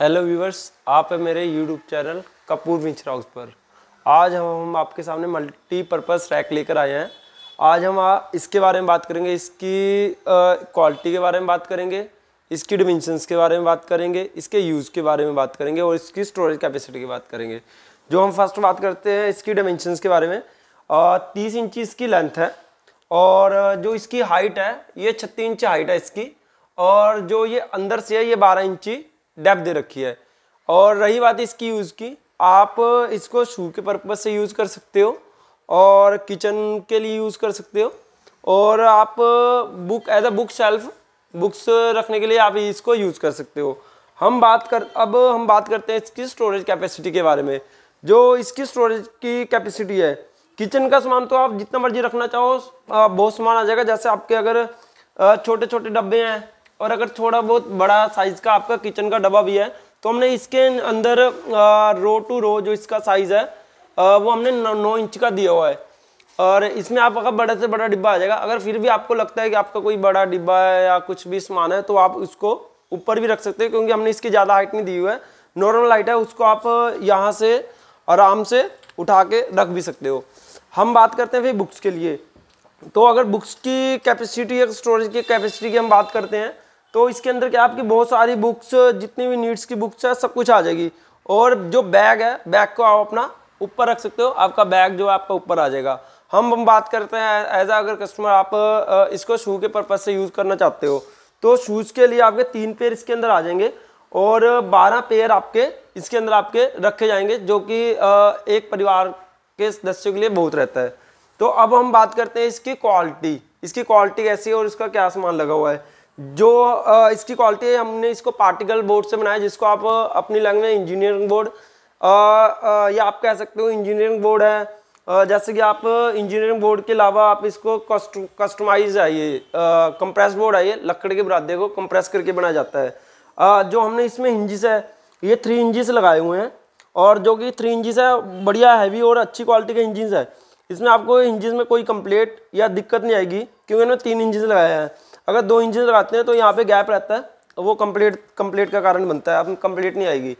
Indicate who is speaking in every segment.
Speaker 1: hello viewers आप है मेरे यूट्यूब चैनल कपूर विंचराउस पर आज हम हम आपके सामने मल्टीपर्पज़ रैक लेकर आए हैं आज हम आ, इसके बारे में बात करेंगे इसकी क्वालिटी के बारे में बात करेंगे इसकी डिमेंशंस के बारे में बात करेंगे इसके यूज़ के बारे में बात करेंगे और इसकी स्टोरेज कैपेसिटी की बात करेंगे जो हम फर्स्ट बात करते हैं इसकी डिमेंशंस के बारे में तीस इंची इसकी लेंथ है और जो इसकी हाइट है ये छत्तीस इंची हाइट है इसकी और जो ये अंदर से है ये बारह इंची डेप दे रखी है और रही बात इसकी यूज़ की आप इसको शू के पर्पज़ से यूज़ कर सकते हो और किचन के लिए यूज़ कर सकते हो और आप book as a book shelf books रखने के लिए आप इसको यूज़ कर सकते हो हम बात कर अब हम बात करते हैं इसकी स्टोरेज कैपेसिटी के बारे में जो इसकी स्टोरेज की कैपेसिटी है किचन का सामान तो आप जितना मर्जी रखना चाहो बहुत सामान आ जाएगा जैसे आपके अगर छोटे छोटे डब्बे हैं और अगर थोड़ा बहुत बड़ा साइज़ का आपका किचन का डब्बा भी है तो हमने इसके अंदर रो टू रो जो इसका साइज़ है वो हमने नौ, नौ इंच का दिया हुआ है और इसमें आप अगर बड़े से बड़ा डिब्बा आ जाएगा अगर फिर भी आपको लगता है कि आपका कोई बड़ा डिब्बा है या कुछ भी सामान है तो आप उसको ऊपर भी रख सकते हैं क्योंकि हमने इसकी ज़्यादा हाइट नहीं दी हुई है नॉर्मल हाइट है उसको आप यहाँ से आराम से उठा के रख भी सकते हो हम बात करते हैं फिर बुक्स के लिए तो अगर बुक्स की कैपेसिटी या स्टोरेज की कैपेसिटी की हम बात करते हैं तो इसके अंदर क्या आपकी बहुत सारी बुक्स जितनी भी नीड्स की बुक्स है सब कुछ आ जाएगी और जो बैग है बैग को आप अपना ऊपर रख सकते हो आपका बैग जो आपका ऊपर आ जाएगा हम हम बात करते हैं एज अगर कस्टमर आप इसको शू के पर्पज़ से यूज़ करना चाहते हो तो शूज़ के लिए आपके तीन पेयर इसके अंदर आ जाएंगे और बारह पेयर आपके इसके अंदर आपके रखे जाएंगे जो कि एक परिवार के सदस्यों के लिए बहुत रहता है तो अब हम बात करते हैं इसकी क्वालिटी इसकी क्वालिटी कैसी है और इसका क्या सामान लगा हुआ है जो इसकी क्वालिटी है हमने इसको पार्टिकल बोर्ड से बनाया जिसको आप अपनी लैंग्वेज इंजीनियरिंग बोर्ड या आप कह सकते हो इंजीनियरिंग बोर्ड है जैसे कि आप इंजीनियरिंग बोर्ड के अलावा आप इसको कस्टमाइज है ये कंप्रेस बोर्ड है ये के बरादे को कंप्रेस करके बनाया जाता है जो हमने इसमें हिंजिस है ये थ्री इंजिस लगाए हुए हैं और जो कि थ्री इंजिस है बढ़िया हैवी और अच्छी क्वालिटी के इंजिन है इसमें आपको इंजिन में कोई कंप्लेट या दिक्कत नहीं आएगी क्योंकि इन्होंने तीन इंजिन लगाया है अगर दो इंजन लगाते हैं तो यहाँ पे गैप रहता है वो कंप्लीट कंप्लीट का कारण बनता है अब कंप्लीट नहीं आएगी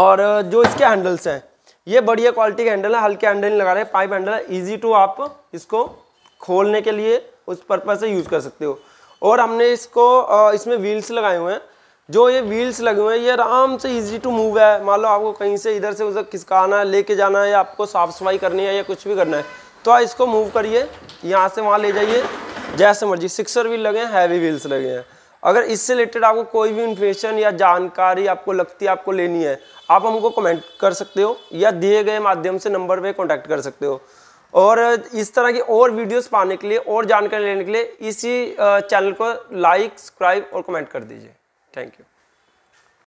Speaker 1: और जो इसके हैंडल्स हैं ये बढ़िया क्वालिटी के हैंडल है हल्के हैंडल नहीं लगा रहे पाइप हैंडल है ईजी टू आप इसको खोलने के लिए उस पर्पज़ से यूज़ कर सकते हो और हमने इसको इसमें व्हील्स लगाए हुए हैं जो ये व्हील्स लगे हुए हैं ये आराम से इजी टू मूव है मान लो आपको कहीं से इधर से उधर खिसकाना है लेके जाना है या आपको साफ़ सफाई करनी है या कुछ भी करना है तो आप इसको मूव करिए यहाँ से वहाँ ले जाइए जैसे मर्जी सिक्सर व्हील लगे हैं हैवी व्हील्स लगे हैं अगर इससे रिलेटेड आपको कोई भी इन्फॉर्मेशन या जानकारी आपको लगती है आपको लेनी है आप हमको कमेंट कर सकते हो या दिए गए माध्यम से नंबर पे कांटेक्ट कर सकते हो और इस तरह की और वीडियोस पाने के लिए और जानकारी लेने के लिए इसी चैनल को लाइक सब्सक्राइब और कमेंट कर दीजिए थैंक यू